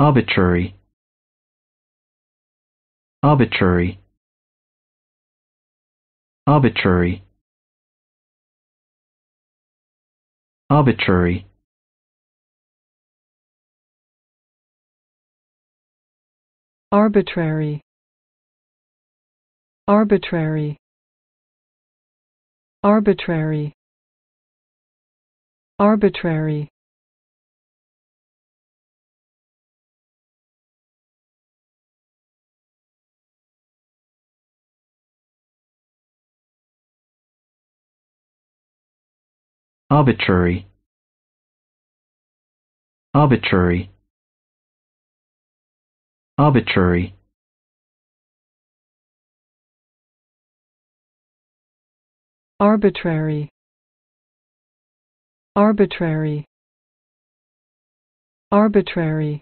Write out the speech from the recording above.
arbitrary arbitrary arbitrary arbitrary arbitrary arbitrary arbitrary arbitrary arbitrary arbitrary arbitrary arbitrary arbitrary arbitrary